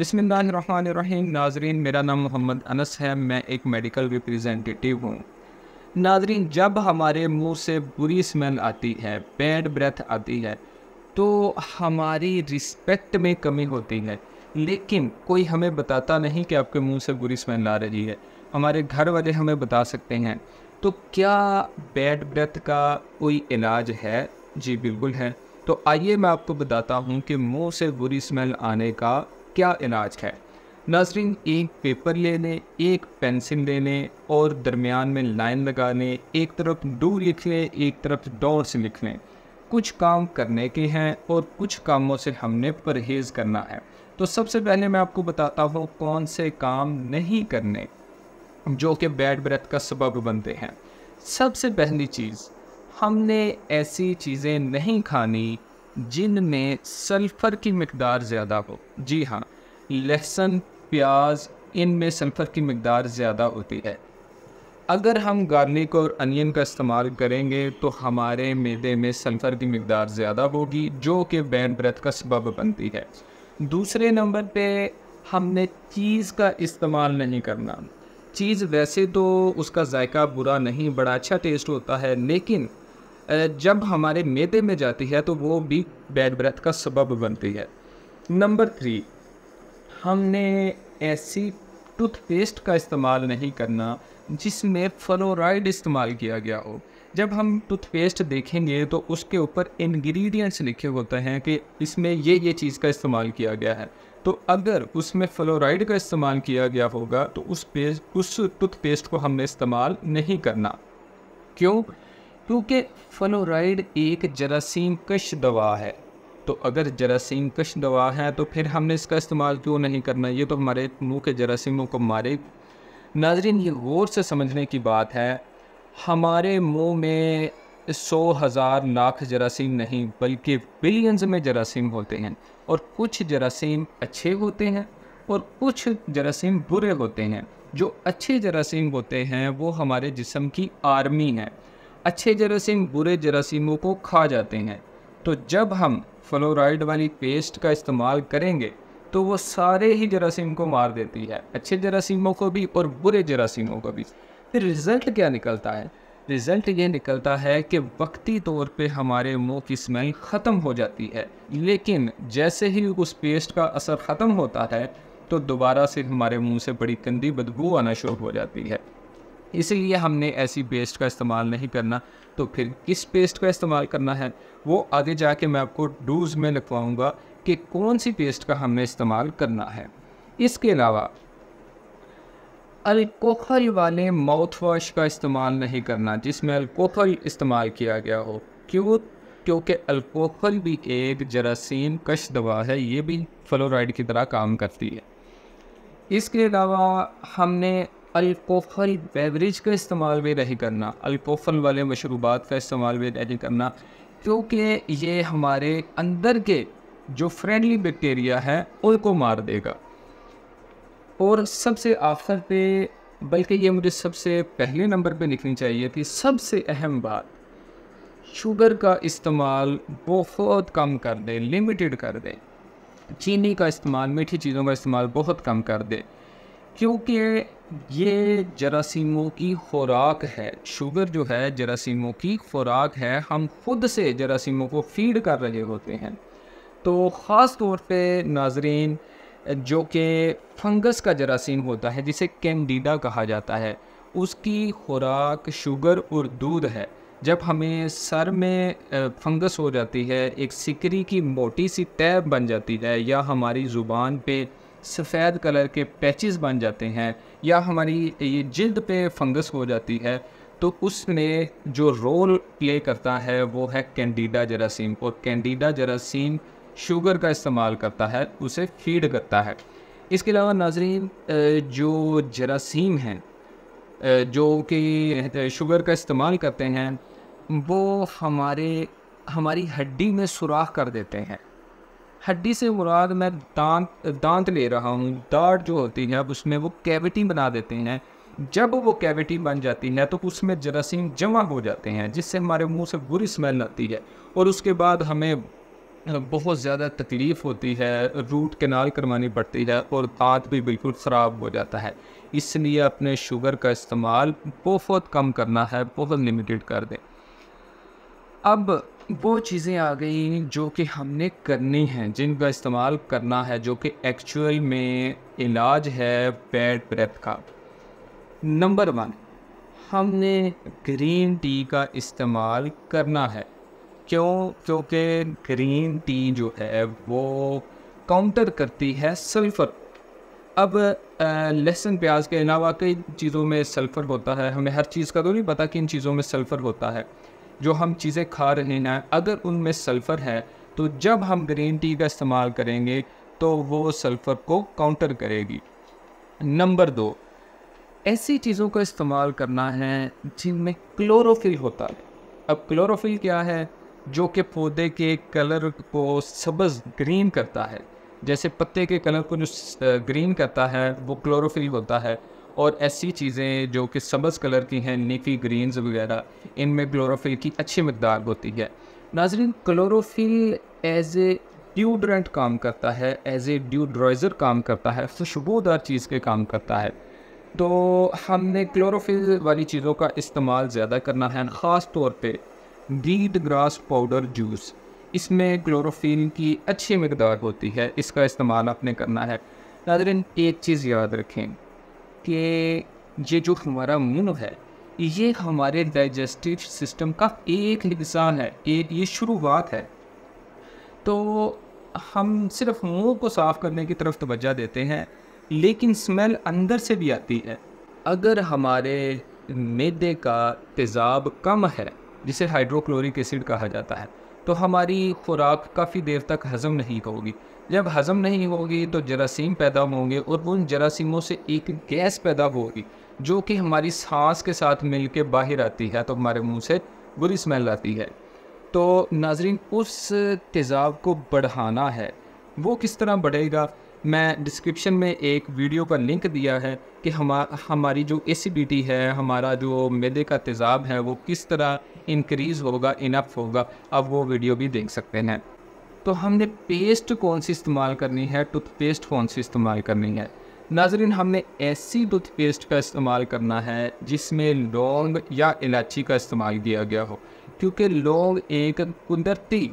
बसमीम नाजरीन मेरा नाम मोहम्मद अनस है मैं एक मेडिकल रिप्रेजेंटेटिव हूँ नाजरीन जब हमारे मुंह से बुरी स्मेल आती है बैड ब्रेथ आती है तो हमारी रिस्पेक्ट में कमी होती है लेकिन कोई हमें बताता नहीं कि आपके मुंह से बुरी स्मेल आ रही है हमारे घर वाले हमें बता सकते हैं तो क्या बैड ब्रेथ का कोई इलाज है जी बिल्कुल है तो आइए मैं आपको बताता हूँ कि मुंह से बुरी स्मेल आने का क्या इलाज है नाजरीन एक पेपर लेने एक पेंसिल लेने और दरमियान में लाइन लगाने एक तरफ डू लिख लें एक तरफ डॉस लिख लें कुछ काम करने के हैं और कुछ कामों से हमने परहेज़ करना है तो सबसे पहले मैं आपको बताता हूँ कौन से काम नहीं करने जो कि बैड ब्रेथ का सबब बनते हैं सबसे पहली चीज़ हमने ऐसी चीज़ें नहीं खानी जिनमें सल्फ़र की मकदार ज़्यादा हो जी हाँ लहसुन प्याज इनमें सल्फ़र की मकदार ज़्यादा होती है अगर हम गार्लिक और अनियन का इस्तेमाल करेंगे तो हमारे मैदे में सल्फ़र की मकदार ज़्यादा होगी जो कि बैन ब्रेथ का सबब बनती है दूसरे नंबर पे हमने चीज़ का इस्तेमाल नहीं करना चीज़ वैसे तो उसका जायका बुरा नहीं बड़ा अच्छा टेस्ट होता है लेकिन जब हमारे मेदे में जाती है तो वो भी बैड ब्रेथ का सबब बनती है नंबर थ्री हमने ऐसी टूथपेस्ट का इस्तेमाल नहीं करना जिसमें फ्लोराइड इस्तेमाल किया गया हो जब हम टूथपेस्ट देखेंगे तो उसके ऊपर इंग्रेडिएंट्स लिखे होते हैं कि इसमें ये ये चीज़ का इस्तेमाल किया गया है तो अगर उसमें फ्लोराइड का इस्तेमाल किया गया होगा तो उस पेस्ट उस टूथपेस्ट को हमने इस्तेमाल नहीं करना क्यों क्योंकि फ्लोराइड एक जरासीम कश दवा है तो अगर जरासीम कश दवा है तो फिर हमने इसका इस्तेमाल क्यों नहीं करना ये तो हमारे मुँह के जरासीमों को मारे नाजरीन ये गौर से समझने की बात है हमारे मुँह में सौ हज़ार लाख जरासीम नहीं बल्कि बिलियंस में जरासीम होते हैं और कुछ जरासीम अच्छे होते हैं और कुछ जरासीम बुरे होते हैं जो अच्छे जरासीम होते हैं वो हमारे जिसम की आर्मी है अच्छे जरासीम बुरे जरासीमों को खा जाते हैं तो जब हम फ्लोराइड वाली पेस्ट का इस्तेमाल करेंगे तो वो सारे ही जरासीम को मार देती है अच्छे जरासीमों को भी और बुरे जरासीमों को भी फिर रिज़ल्ट क्या निकलता है रिज़ल्ट ये निकलता है कि वक्ती तौर पे हमारे मुंह की स्मेल ख़त्म हो जाती है लेकिन जैसे ही उस पेस्ट का असर ख़त्म होता है तो दोबारा से हमारे मुंह से बड़ी गंदी बदबू आना शुरू हो जाती है इसलिए हमने ऐसी पेस्ट का इस्तेमाल नहीं करना तो फिर किस पेस्ट का इस्तेमाल करना है वो आगे जाके मैं आपको डूज में लिखवाऊँगा कि कौन सी पेस्ट का हमने इस्तेमाल करना है इसके अलावा अल्कोहल वाले माउथ वॉश का इस्तेमाल नहीं करना जिसमें अल्कोहल इस्तेमाल किया गया हो क्यों क्योंकि अल्कोहल भी एक जरासीम कश दवा है ये भी फ्लोराइड की तरह काम करती है इसके अलावा हमने अल्कोहल बेवरेज का इस्तेमाल भी नहीं करना अल्कोहल वाले मशरूबात का इस्तेमाल भी नहीं करना क्योंकि ये हमारे अंदर के जो फ्रेंडली बैक्टीरिया है उनको मार देगा और सबसे आखिर पे बल्कि ये मुझे सबसे पहले नंबर पे लिखनी चाहिए थी सबसे अहम बात शुगर का इस्तेमाल बहुत कम कर दें लिमिटेड कर दें चीनी का इस्तेमाल मीठी चीज़ों का इस्तेमाल बहुत कम कर दें क्योंकि ये जरासीमों की खुराक है शुगर जो है जरासीमों की खुराक है हम खुद से जरासीमों को फीड कर रहे होते हैं तो ख़ास तौर पे नाजरीन जो कि फंगस का जरासीम होता है जिसे कैंडीडा कहा जाता है उसकी खुराक शुगर और दूध है जब हमें सर में फंगस हो जाती है एक सिकरी की मोटी सी तय बन जाती है या हमारी ज़ुबान पे सफ़ेद कलर के पैचेस बन जाते हैं या हमारी ये जल्द पे फंगस हो जाती है तो उसमें जो रोल प्ले करता है वो है कैंडिडा जरासीम और कैंडिडा जरासीम शुगर का इस्तेमाल करता है उसे फीड करता है इसके अलावा नाजरीन जो जरासीम हैं जो कि शुगर का इस्तेमाल करते हैं वो हमारे हमारी हड्डी में सुराख कर देते हैं हड्डी से मुराद मैं दांत दांत ले रहा हूँ दांत जो होती है अब उसमें वो कैविटी बना देते हैं जब वो कैविटी बन जाती है तो उसमें जरासीम जमा हो जाते हैं जिससे हमारे मुंह से बुरी स्मेल आती है और उसके बाद हमें बहुत ज़्यादा तकलीफ़ होती है रूट कैनाल करवानी पड़ती है और दांत भी बिल्कुल ख़राब हो जाता है इसलिए अपने शुगर का इस्तेमाल बहुत कम करना है बहुत लिमिटेड कर दें अब वो चीज़ें आ गई जो कि हमने करनी हैं जिनका इस्तेमाल करना है जो कि एक्चुअल में इलाज है बैड ब्रेथ का नंबर वन हमने ग्रीन टी का इस्तेमाल करना है क्यों क्योंकि ग्रीन टी जो है वो काउंटर करती है सल्फ़र अब लहसुन प्याज के अलावा कई चीज़ों में सल्फ़र होता है हमें हर चीज़ का तो नहीं पता कि इन चीज़ों में सल्फ़र होता है जो हम चीज़ें खा रहे हैं अगर उनमें सल्फ़र है तो जब हम ग्रीन टी का इस्तेमाल करेंगे तो वो सल्फ़र को काउंटर करेगी नंबर दो ऐसी चीज़ों का इस्तेमाल करना है जिनमें क्लोरोफिल होता है अब क्लोरोफिल क्या है जो कि पौधे के कलर को सब्ज़ ग्रीन करता है जैसे पत्ते के कलर को जो ग्रीन करता है वो क्लोरोफिल होता है और ऐसी चीज़ें जो कि सब्ज़ कलर की हैं नीफी ग्रीन्स वगैरह इनमें क्लोरोफिल की अच्छी मकदार होती है नाजरीन क्लोरोफिल एज ए ड्यूड्रेंट काम करता है एज ए ड्यूड्रॉइज़र काम करता है खुशबूदार चीज़ के काम करता है तो हमने क्लोरोफिल वाली चीज़ों का इस्तेमाल ज़्यादा करना है ख़ास तौर पर डीड ग्रास पाउडर जूस इसमें क्लोरोफिल की अच्छी मकदार होती है इसका इस्तेमाल आपने करना है नादरन एक चीज़ याद रखें कि ये जो हमारा मुंह है ये हमारे डाइजेस्टिव सिस्टम का एक हिस्सा है एक ये शुरुआत है तो हम सिर्फ मुंह को साफ़ करने की तरफ तोज्जा देते हैं लेकिन स्मेल अंदर से भी आती है अगर हमारे मैदे का तेज़ाब कम है जिसे हाइड्रोक्लोरिक एसिड कहा जाता है तो हमारी खुराक काफ़ी देर तक हज़म नहीं होगी जब हज़म नहीं होगी तो जरासीम पैदा होंगे और उन जरासीमों से एक गैस पैदा होगी जो कि हमारी सांस के साथ मिल के बाहर आती है तो हमारे मुंह से बुरी स्मेल आती है तो नाजरीन उस तेज़ाब को बढ़ाना है वो किस तरह बढ़ेगा मैं डिस्क्रिप्शन में एक वीडियो का लिंक दिया है कि हम हमारी जो एसिडिटी है हमारा जो मैदे का तेज़ाब है वो किस तरह इंक्रीज़ होगा इनफ होगा अब वो वीडियो भी देख सकते हैं तो हमने पेस्ट कौन सी इस्तेमाल करनी है टूथपेस्ट कौन सी इस्तेमाल करनी है नाजरीन हमने ऐसी टूथपेस्ट का इस्तेमाल करना है जिसमें लौंग या इलायची का इस्तेमाल किया गया हो क्योंकि लौंग एक कुदरती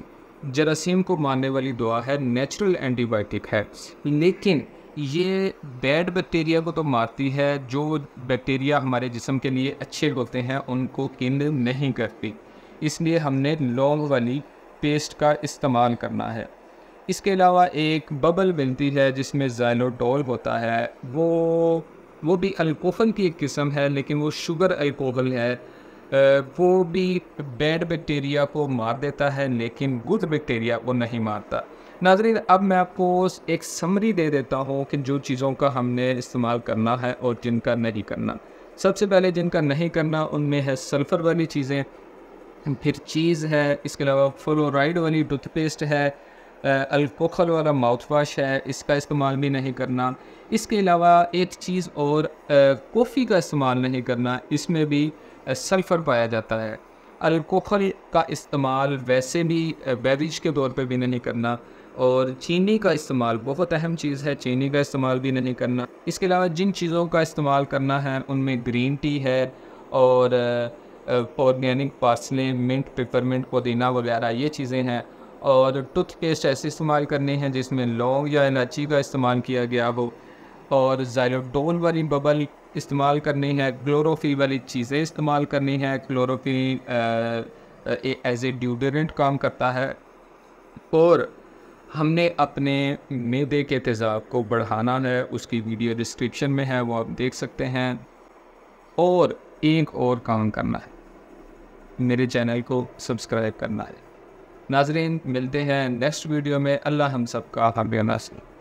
जरासीम को मारने वाली दवा है नेचुरल एंटीबायोटिक है लेकिन ये बैड बैक्टीरिया को तो मारती है जो बैक्टीरिया हमारे जिसम के लिए अच्छे होते हैं उनको किल नहीं करती इसलिए हमने लौंग वाली पेस्ट का इस्तेमाल करना है इसके अलावा एक बबल मिलती है जिसमें जैलोटोल होता है वो वो भी अल्कोहल की एक किस्म है लेकिन वो शुगर अल्कोहल है वो भी बैड बैक्टीरिया को मार देता है लेकिन गुड बैक्टीरिया को नहीं मारता नाजरीन अब मैं आपको एक समरी दे देता हूँ कि जो चीज़ों का हमने इस्तेमाल करना है और जिनका नहीं करना सबसे पहले जिनका नहीं करना उनमें है सल्फ़र वाली चीज़ें फिर चीज़ है इसके अलावा फ्लोराइड वाली टूथपेस्ट है अल्कोहल वाला माउथ वाश है इसका इस्तेमाल भी नहीं करना इसके अलावा एक चीज़ और कॉफ़ी का इस्तेमाल नहीं करना इसमें भी सल्फ़र पाया जाता है अल्कोहल का इस्तेमाल वैसे भी बेवरेज के तौर पर भी नहीं करना और चीनी का इस्तेमाल बहुत अहम चीज़ है चीनी का इस्तेमाल भी नहीं करना इसके अलावा जिन चीज़ों का इस्तेमाल करना है उनमें ग्रीन टी है और ऑर्गेनिक पार्सले मिंट पेपरमिंट पुदीना वगैरह ये चीज़ें हैं और टूथपेस्ट ऐसे इस्तेमाल करने हैं जिसमें लौंग या इलायची का इस्तेमाल किया गया हो और जायलोडोल वाली बबल इस्तेमाल करनी है क्लोरोफी वाली चीज़ें इस्तेमाल करनी है क्लोरोफी एज ए ड्यूडरेंट काम करता है और हमने अपने मैदे के तेज़ाब को बढ़ाना है उसकी वीडियो डिस्क्रिप्शन में है वो आप देख सकते हैं और एक और काम करना है मेरे चैनल को सब्सक्राइब करना है नाजरीन मिलते हैं नेक्स्ट वीडियो में अल्लाह हम सब का हम नासिर